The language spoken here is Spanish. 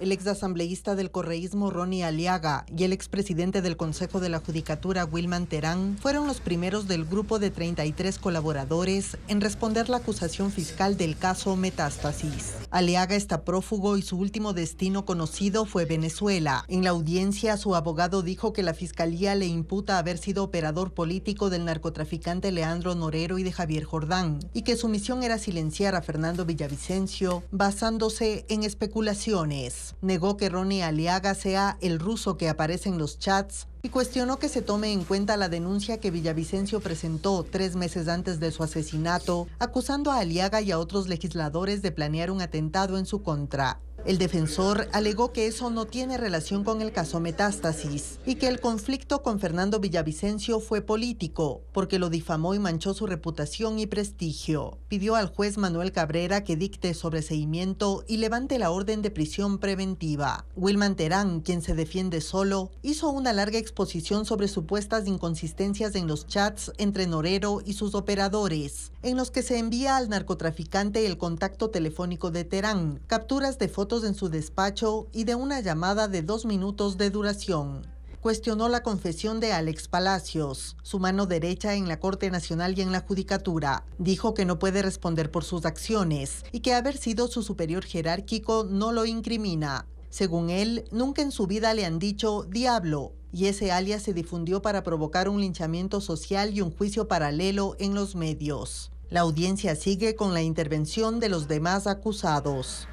El exasambleísta del correísmo Ronnie Aliaga y el expresidente del Consejo de la Judicatura Wilman Terán fueron los primeros del grupo de 33 colaboradores en responder la acusación fiscal del caso Metástasis. Aliaga está prófugo y su último destino conocido fue Venezuela. En la audiencia, su abogado dijo que la fiscalía le imputa haber sido operador político del narcotraficante Leandro Norero y de Javier Jordán, y que su misión era silenciar a Fernando Villavicencio basándose en especulaciones negó que Ronnie Aliaga sea el ruso que aparece en los chats y cuestionó que se tome en cuenta la denuncia que Villavicencio presentó tres meses antes de su asesinato, acusando a Aliaga y a otros legisladores de planear un atentado en su contra. El defensor alegó que eso no tiene relación con el caso Metástasis y que el conflicto con Fernando Villavicencio fue político porque lo difamó y manchó su reputación y prestigio. Pidió al juez Manuel Cabrera que dicte sobreseimiento y levante la orden de prisión preventiva. Wilman Terán, quien se defiende solo, hizo una larga exposición sobre supuestas inconsistencias en los chats entre Norero y sus operadores, en los que se envía al narcotraficante el contacto telefónico de Terán, capturas de fotos en su despacho y de una llamada de dos minutos de duración. Cuestionó la confesión de Alex Palacios, su mano derecha en la Corte Nacional y en la Judicatura. Dijo que no puede responder por sus acciones y que haber sido su superior jerárquico no lo incrimina. Según él, nunca en su vida le han dicho diablo, y ese alias se difundió para provocar un linchamiento social y un juicio paralelo en los medios. La audiencia sigue con la intervención de los demás acusados.